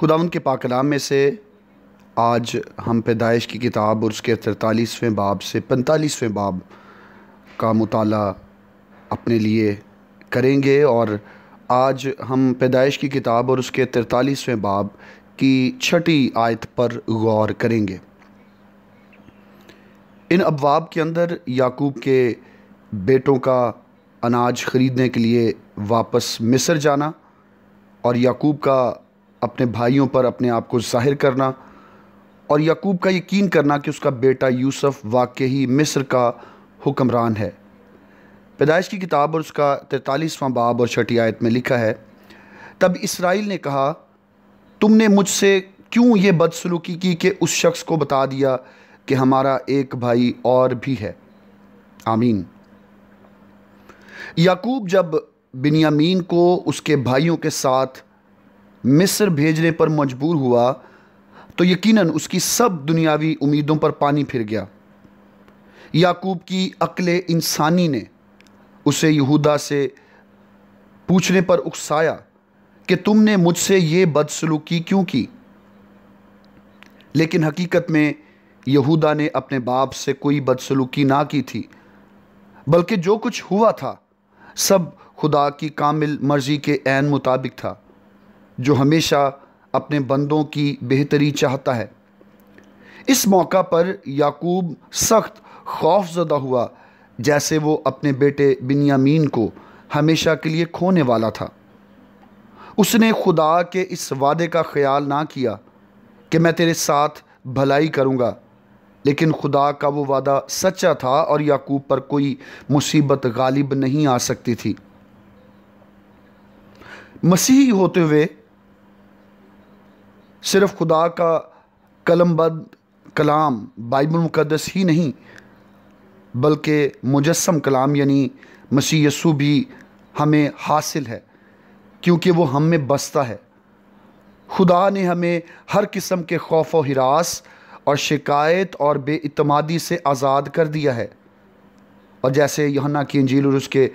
खुदा के पाकलाम में से आज हम पैदाइश की किताब और उसके तरतालीसवें बाब से पैंतालीसवें बाब का मताल अपने लिए करेंगे और आज हम पैदाइश की किताब और उसके तरतालीसवें बाब की छठी आयत पर गौर करेंगे इन अबवाब के अंदर याकूब के बेटों का अनाज ख़रीदने के लिए वापस मिस्र जाना और याकूब का अपने भाइयों पर अपने आप को जाहिर करना और यकूब का यकीन करना कि उसका बेटा यूसुफ वाकई ही मिस्र का हुक्मरान है पैदाइश की किताब और उसका तैतालीसवां बाब और छठी आयत में लिखा है तब इसराइल ने कहा तुमने मुझसे क्यों ये बदसलूकी की कि उस शख्स को बता दिया कि हमारा एक भाई और भी है आमीन याकूब जब बिनियामीन को उसके भाइयों के साथ मिस्र भेजने पर मजबूर हुआ तो यकीनन उसकी सब दुनियावी उम्मीदों पर पानी फिर गया याकूब की अक्ल इंसानी ने उसे यहूदा से पूछने पर उकसाया कि तुमने मुझसे ये बदसलूकी क्यों की लेकिन हकीकत में यहूदा ने अपने बाप से कोई बदसलूकी ना की थी बल्कि जो कुछ हुआ था सब खुदा की कामिल मर्ज़ी के एन मुताबिक था जो हमेशा अपने बंदों की बेहतरी चाहता है इस मौका पर याकूब सख्त खौफजदा हुआ जैसे वो अपने बेटे बिन्यामीन को हमेशा के लिए खोने वाला था उसने खुदा के इस वादे का ख्याल ना किया कि मैं तेरे साथ भलाई करूँगा लेकिन खुदा का वो वादा सच्चा था और याकूब पर कोई मुसीबत गालिब नहीं आ सकती थी मसीही होते हुए सिर्फ खुदा का कलम बद कलाम बाइबल मुक़दस ही नहीं बल्कि मुजस्म कलाम यानी मसीह यसु भी हमें हासिल है क्योंकि वो हम में बसता है खुदा ने हमें हर किस्म के खौफ व हिरास और शिकायत और बेअतमादी से आज़ाद कर दिया है और जैसे यहना की अंजील और उसके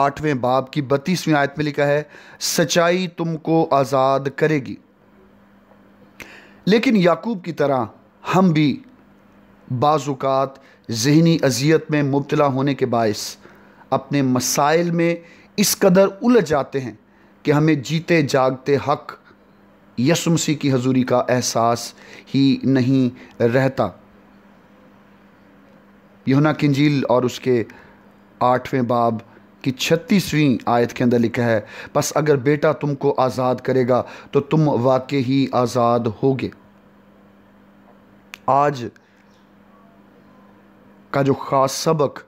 आठवें बाब की बत्तीसवीं आयत में लिखा है सच्चाई तुमको आज़ाद करेगी लेकिन याकूब की तरह हम भी बाज़ात जहनी अजियत में मुबतला होने के बायस अपने मसाइल में इस कदर उलझ जाते हैं कि हमें जीते जागते हक यसुमसी की हजूरी का एहसास ही नहीं रहता यहुना किंजील और उसके आठवें बाब कि छत्तीसवीं आयत के अंदर लिखा है बस अगर बेटा तुमको आज़ाद करेगा तो तुम वाकई ही आज़ाद होगे आज का जो ख़ास सबक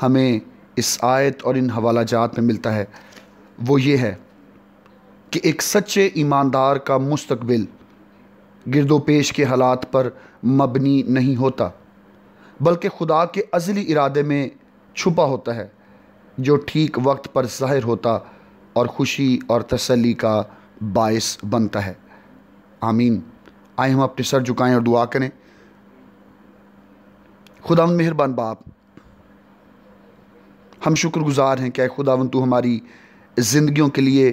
हमें इस आयत और इन हवाला जात में मिलता है वो ये है कि एक सच्चे ईमानदार का मुस्तबिल गिरदोपेश के हालात पर मबनी नहीं होता बल्कि खुदा के अजली इरादे में छुपा होता है जो ठीक वक्त पर ज़ाहिर होता और ख़ुशी और तसली का बायस बनता है आमीन आए हम अपने सर झुकाएं और दुआ करें खुदा मेहरबान बाप हम शुक्रगुजार हैं क्या खुदावन तू हमारी ज़िंदगियों के लिए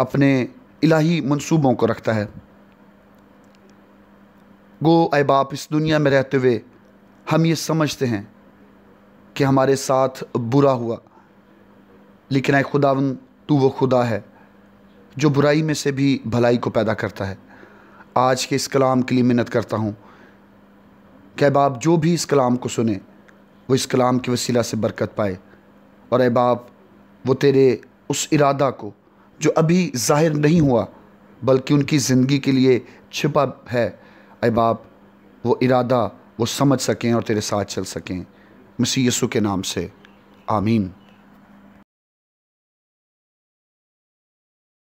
अपने इलाही मंसूबों को रखता है गो अ बाप इस दुनिया में रहते हुए हम ये समझते हैं कि हमारे साथ बुरा हुआ लेकिन आए खुदावन तू वो खुदा है जो बुराई में से भी भलाई को पैदा करता है आज के इस कलाम के लिए मिन्नत करता हूँ कि बाप जो भी इस कलाम को सुने वो इस कलाम के वसीला से बरकत पाए और ए बाप वो तेरे उस इरादा को जो अभी ज़ाहिर नहीं हुआ बल्कि उनकी ज़िंदगी के लिए छिपा है ए बाप वो इरादा वो समझ सकें और तेरे साथ चल सकें मसी यसु के नाम से आमीन